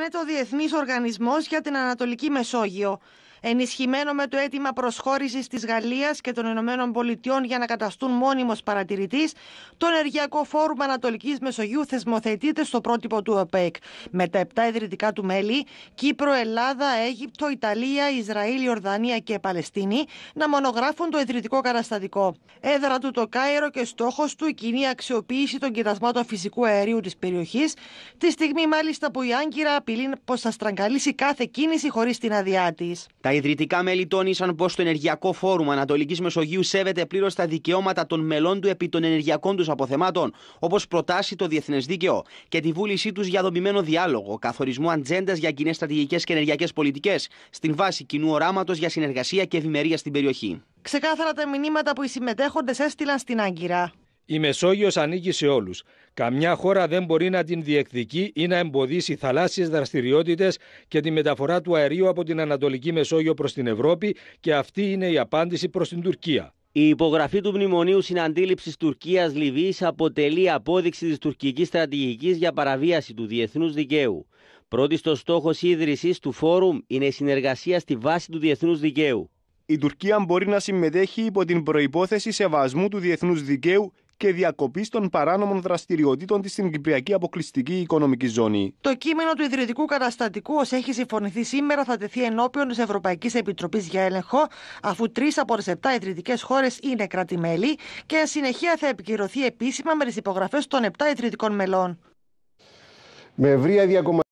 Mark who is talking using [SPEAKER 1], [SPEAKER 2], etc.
[SPEAKER 1] Είναι το Διεθνής Οργανισμός για την Ανατολική Μεσόγειο ενισχυμένο με το αίτημα προσχώρησης της Γαλλίας και των Ηνωμένων Πολιτειών για να καταστούν μόνιμος παρατηρητής, το Ενεργειακό Φόρουμ Ανατολικής Μεσογείου θεσμοθετείται στο πρότυπο του ΟΠΕΚ. Με τα 7 ιδρυτικά του μέλη, Κύπρο, Ελλάδα, Αίγυπτο, Ιταλία, Ισραήλ, Ιορδανία και Παλαιστίνη, να μονογράφουν το ιδρυτικό καταστατικό. Έδρα του το Κάιρο και στόχος του η κοινή αξιοποίηση των κοιτασμάτων φυσικού αερίου της περιοχής, τη στιγμή μάλιστα που η Άγκυρα απειλεί πως θα στραγγαλίσει κάθε κίνηση χωρίς την αδειά της.
[SPEAKER 2] Τα ιδρυτικά μέλη τόνισαν πως το Ενεργειακό Φόρουμ Ανατολικής Μεσογείου σέβεται πλήρως τα δικαιώματα των μελών του επί των ενεργειακών τους αποθεμάτων, όπως προτάσει το Διεθνές Δίκαιο, και τη βούλησή τους για δομημένο διάλογο, καθορισμό ατζέντας για κοινές στρατηγικές και ενεργειακές πολιτικές, στην βάση κοινού οράματος για συνεργασία και ευημερία
[SPEAKER 3] στην περιοχή.
[SPEAKER 1] Ξεκάθαρα τα μηνύματα που οι συμμετέχοντες έστειλαν στην Άγκυρα.
[SPEAKER 3] Η Μεσόγειος ανήκει σε όλους. Καμιά χώρα δεν μπορεί να την διεκδικεί ή να εμποδίσει θαλάσσιες δραστηριότητες και τη μεταφορά του αερίου από την Ανατολική Μεσόγειο προς την Ευρώπη και αυτή
[SPEAKER 4] είναι η απάντηση προς την Τουρκία. Η υπογραφή του μνημονιου Συναντήληψης Τουρκία Λιβύη αποτελεί απόδειξη της Τουρκικής Στρατηγικής για παραβίαση του διεθνούς. δικαίου. Πρώτης στο στόχος ίδρυσή του Φόρουμ είναι η συνεργασία στη βάση του διεθνούς δικαίου.
[SPEAKER 5] Η Τουρκία μπορεί να συμμετέχει υπό την προπόθεση σεβασμού του διεθνούς δικαίου και διακοπή των παράνομων δραστηριοτήτων της στην Αποκλειστική Οικονομική Ζώνη.
[SPEAKER 1] Το κείμενο του ιδρυτικού καταστατικού, ως έχει συμφωνηθεί σήμερα, θα τεθεί ενώπιον της Ευρωπαϊκής Επιτροπής για έλεγχο, αφού τρεις από τις επτά ιδρυτικές χώρες είναι κράτη-μέλη και συνεχεία θα επικυρωθεί επίσημα με τις υπογραφές των επτά ιδρυτικών μελών.